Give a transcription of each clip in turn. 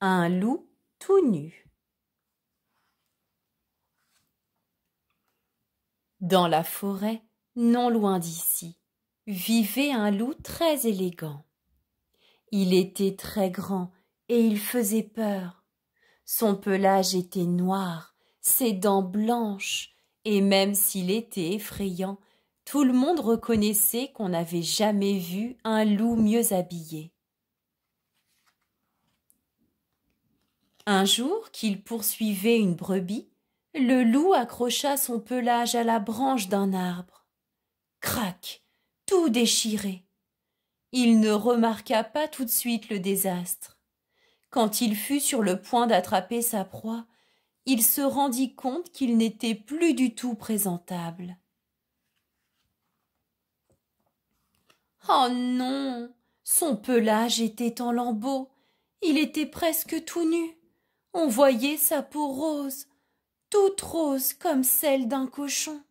Un loup tout nu. Dans la forêt, non loin d'ici, vivait un loup très élégant. Il était très grand et il faisait peur. Son pelage était noir, ses dents blanches, et même s'il était effrayant, tout le monde reconnaissait qu'on n'avait jamais vu un loup mieux habillé. Un jour qu'il poursuivait une brebis, le loup accrocha son pelage à la branche d'un arbre. Crac. Tout déchiré. Il ne remarqua pas tout de suite le désastre. Quand il fut sur le point d'attraper sa proie, il se rendit compte qu'il n'était plus du tout présentable. Oh non. Son pelage était en lambeaux. Il était presque tout nu on voyait sa peau rose, toute rose comme celle d'un cochon.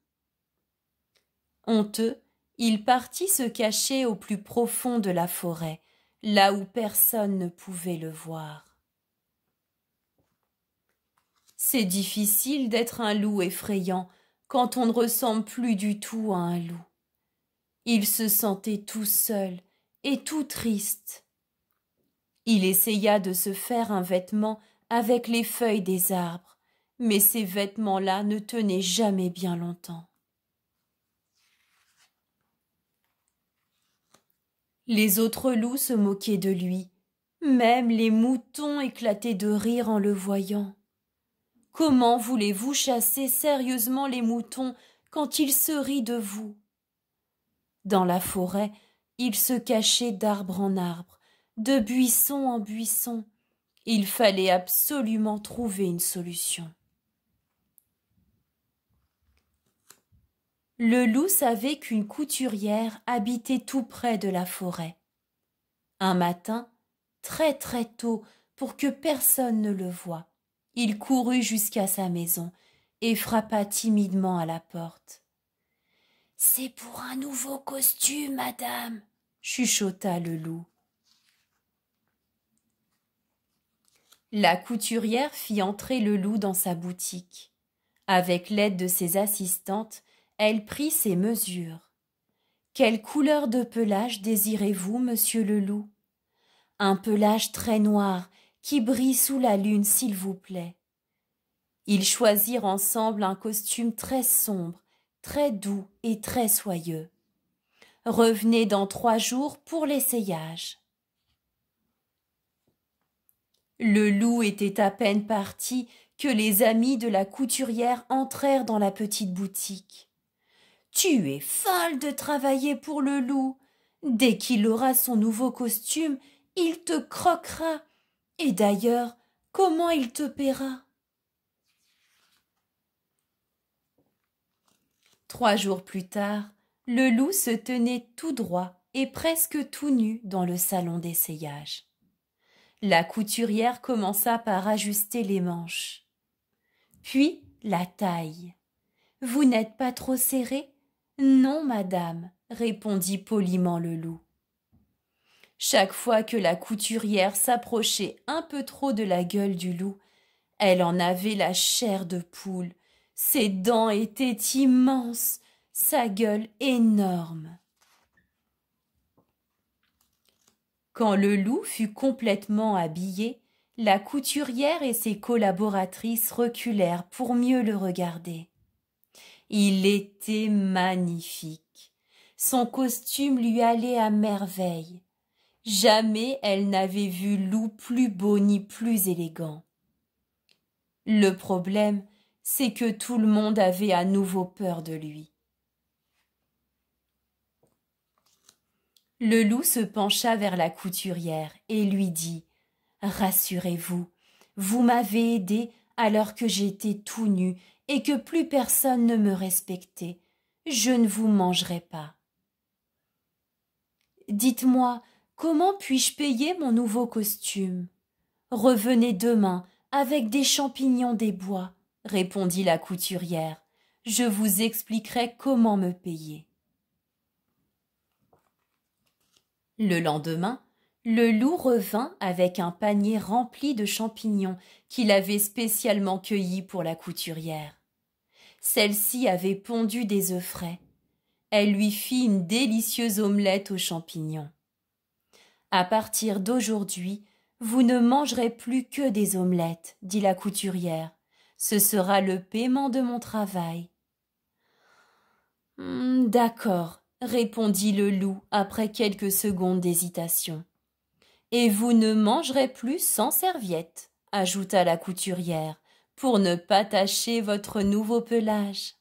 Honteux, il partit se cacher au plus profond de la forêt, là où personne ne pouvait le voir. C'est difficile d'être un loup effrayant quand on ne ressemble plus du tout à un loup. Il se sentait tout seul et tout triste. Il essaya de se faire un vêtement avec les feuilles des arbres, mais ces vêtements-là ne tenaient jamais bien longtemps. Les autres loups se moquaient de lui, même les moutons éclataient de rire en le voyant. Comment voulez-vous chasser sérieusement les moutons quand ils se rient de vous Dans la forêt, il se cachait d'arbre en arbre, de buisson en buisson, il fallait absolument trouver une solution. Le loup savait qu'une couturière habitait tout près de la forêt. Un matin, très très tôt, pour que personne ne le voie, il courut jusqu'à sa maison et frappa timidement à la porte. C'est pour un nouveau costume, madame, chuchota le loup. La couturière fit entrer le loup dans sa boutique. Avec l'aide de ses assistantes, elle prit ses mesures. Quelle couleur de pelage désirez-vous, monsieur le loup Un pelage très noir qui brille sous la lune, s'il vous plaît. Ils choisirent ensemble un costume très sombre, très doux et très soyeux. Revenez dans trois jours pour l'essayage. Le loup était à peine parti que les amis de la couturière entrèrent dans la petite boutique. Tu es folle de travailler pour le loup. Dès qu'il aura son nouveau costume, il te croquera. Et d'ailleurs, comment il te paiera Trois jours plus tard, le loup se tenait tout droit et presque tout nu dans le salon d'essayage. La couturière commença par ajuster les manches. Puis la taille. Vous n'êtes pas trop serré Non, madame, répondit poliment le loup. Chaque fois que la couturière s'approchait un peu trop de la gueule du loup, elle en avait la chair de poule. Ses dents étaient immenses, sa gueule énorme. Quand le loup fut complètement habillé, la couturière et ses collaboratrices reculèrent pour mieux le regarder. Il était magnifique. Son costume lui allait à merveille. Jamais elle n'avait vu loup plus beau ni plus élégant. Le problème, c'est que tout le monde avait à nouveau peur de lui. Le loup se pencha vers la couturière et lui dit Rassurez-vous, vous, m'avez aidé alors que j'étais tout nu et que plus personne ne me respectait. Je ne vous mangerai pas. Dites-moi, comment puis-je payer mon nouveau costume Revenez demain avec des champignons des bois, répondit la couturière. Je vous expliquerai comment me payer. Le lendemain, le loup revint avec un panier rempli de champignons qu'il avait spécialement cueillis pour la couturière. Celle-ci avait pondu des œufs frais. Elle lui fit une délicieuse omelette aux champignons. À partir d'aujourd'hui, vous ne mangerez plus que des omelettes, dit la couturière. Ce sera le paiement de mon travail. Hmm, d'accord, répondit le loup après quelques secondes d'hésitation. Et vous ne mangerez plus sans serviette, ajouta la couturière, pour ne pas tacher votre nouveau pelage.